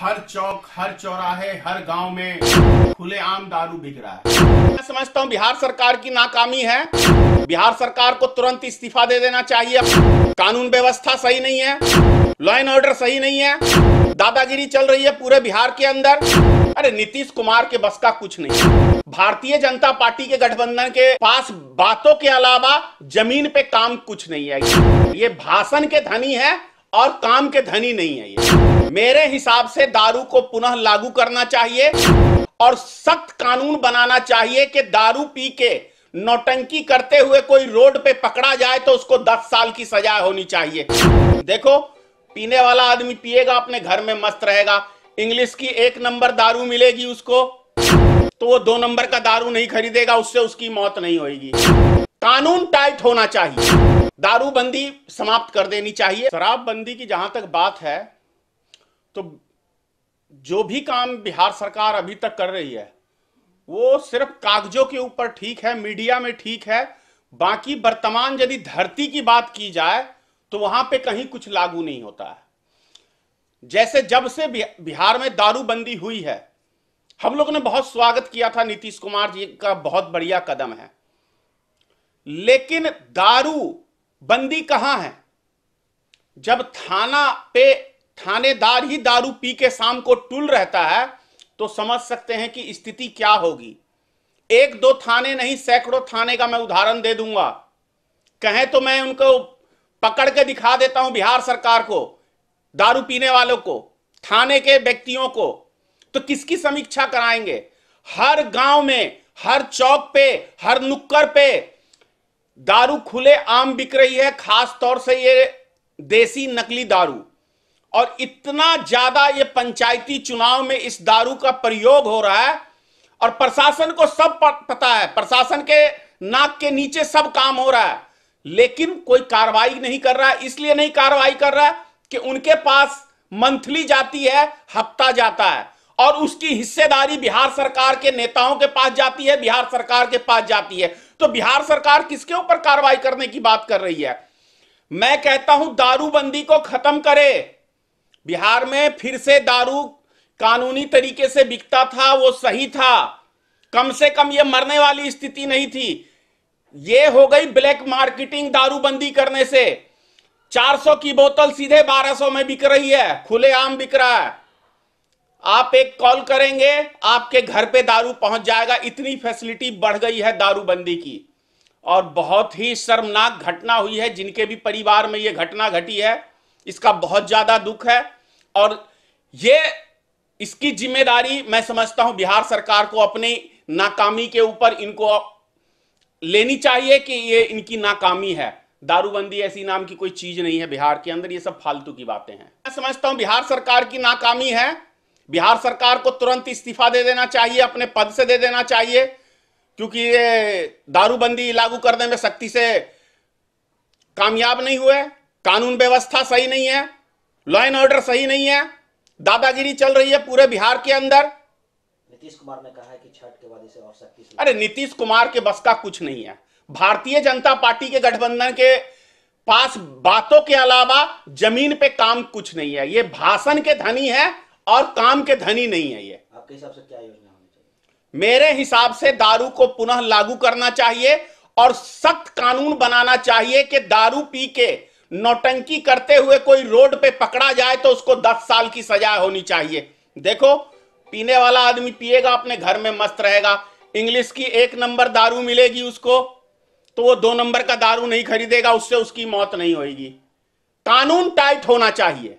हर चौक हर चौराहे हर गांव में खुले आम दारू बिक रहा है मैं समझता हूं बिहार सरकार की नाकामी है बिहार सरकार को तुरंत इस्तीफा दे देना चाहिए कानून व्यवस्था सही नहीं है लॉ एंड ऑर्डर सही नहीं है दादागिरी चल रही है पूरे बिहार के अंदर अरे नीतीश कुमार के बस का कुछ नहीं भारतीय जनता पार्टी के गठबंधन के पास बातों के अलावा जमीन पे काम कुछ नहीं है ये भाषण के धनी है और काम के धनी नहीं है ये मेरे हिसाब से दारू को पुनः लागू करना चाहिए और सख्त कानून बनाना चाहिए कि दारू पी के नौटंकी करते हुए कोई रोड पे पकड़ा जाए तो उसको दस साल की सजा होनी चाहिए देखो पीने वाला आदमी पिएगा अपने घर में मस्त रहेगा इंग्लिश की एक नंबर दारू मिलेगी उसको तो वो दो नंबर का दारू नहीं खरीदेगा उससे उसकी मौत नहीं होगी कानून टाइट होना चाहिए दारूबंदी समाप्त कर देनी चाहिए शराबबंदी की जहां तक बात है तो जो भी काम बिहार सरकार अभी तक कर रही है वो सिर्फ कागजों के ऊपर ठीक है मीडिया में ठीक है बाकी वर्तमान यदि धरती की बात की जाए तो वहां पे कहीं कुछ लागू नहीं होता है जैसे जब से बिहार में दारूबंदी हुई है हम लोग ने बहुत स्वागत किया था नीतीश कुमार जी का बहुत बढ़िया कदम है लेकिन दारू बंदी कहां है जब थाना पे थानेदार ही दारू पी के शाम को टूल रहता है तो समझ सकते हैं कि स्थिति क्या होगी एक दो थाने नहीं सैकड़ों थाने का मैं उदाहरण दे दूंगा कहें तो मैं उनको पकड़ के दिखा देता हूं बिहार सरकार को दारू पीने वालों को थाने के व्यक्तियों को तो किसकी समीक्षा कराएंगे हर गांव में हर चौक पे हर नुक्कड़ पे दारू खुले आम बिक रही है खास तौर से ये देसी नकली दारू और इतना ज्यादा ये पंचायती चुनाव में इस दारू का प्रयोग हो रहा है और प्रशासन को सब पता है प्रशासन के नाक के नीचे सब काम हो रहा है लेकिन कोई कार्रवाई नहीं कर रहा है इसलिए नहीं कार्रवाई कर रहा है कि उनके पास मंथली जाती है हफ्ता जाता है और उसकी हिस्सेदारी बिहार सरकार के नेताओं के पास जाती है बिहार सरकार के पास जाती है तो बिहार सरकार किसके ऊपर कार्रवाई करने की बात कर रही है मैं कहता हूं दारूबंदी को खत्म करे बिहार में फिर से दारू कानूनी तरीके से बिकता था वो सही था कम से कम ये मरने वाली स्थिति नहीं थी ये हो गई ब्लैक मार्केटिंग दारूबंदी करने से 400 की बोतल सीधे 1200 में बिक रही है खुले आम बिक रहा है आप एक कॉल करेंगे आपके घर पे दारू पहुंच जाएगा इतनी फैसिलिटी बढ़ गई है दारूबंदी की और बहुत ही शर्मनाक घटना हुई है जिनके भी परिवार में ये घटना घटी है इसका बहुत ज़्यादा दुख है और ये इसकी जिम्मेदारी मैं समझता हूं बिहार सरकार को अपनी नाकामी के ऊपर इनको लेनी चाहिए कि ये इनकी नाकामी है दारूबंदी ऐसी नाम की कोई चीज नहीं है बिहार के अंदर ये सब फालतू की बातें हैं मैं समझता हूं बिहार सरकार की नाकामी है बिहार सरकार को तुरंत इस्तीफा दे देना चाहिए अपने पद से दे देना चाहिए क्योंकि ये दारूबंदी लागू करने में सख्ती से कामयाब नहीं हुए कानून व्यवस्था सही नहीं है लॉ एंड ऑर्डर सही नहीं है दादागिरी चल रही है पूरे बिहार के अंदर नीतीश कुमार ने कहा है कि छठ के बाद इसे और सख्ती से अरे नीतीश कुमार के बस का कुछ नहीं है भारतीय जनता पार्टी के गठबंधन के पास बातों के अलावा जमीन पे काम कुछ नहीं है ये भाषण के धनी है और काम के धनी नहीं है ये आपके हिसाब से क्या योजना मेरे हिसाब से दारू को पुनः लागू करना चाहिए और सख्त कानून बनाना चाहिए कि दारू पी के नौटंकी करते हुए कोई रोड पे पकड़ा जाए तो उसको दस साल की सजा होनी चाहिए देखो पीने वाला आदमी पिएगा अपने घर में मस्त रहेगा इंग्लिश की एक नंबर दारू मिलेगी उसको तो वो दो नंबर का दारू नहीं खरीदेगा उससे उसकी मौत नहीं होगी कानून टाइट होना चाहिए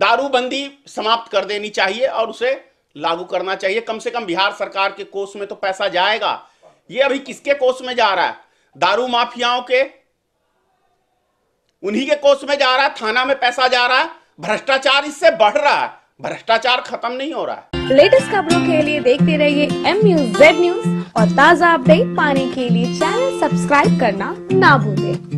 दारूबंदी समाप्त कर देनी चाहिए और उसे लागू करना चाहिए कम से कम बिहार सरकार के कोष में तो पैसा जाएगा ये अभी किसके कोष में जा रहा है दारू माफियाओं के उन्हीं के कोष में जा रहा है थाना में पैसा जा रहा है भ्रष्टाचार इससे बढ़ रहा है भ्रष्टाचार खत्म नहीं हो रहा है लेटेस्ट खबरों के लिए देखते रहिए एम न्यूज जेड न्यूज और ताज़ा अपडेट पाने के लिए चैनल सब्सक्राइब करना ना भूलें।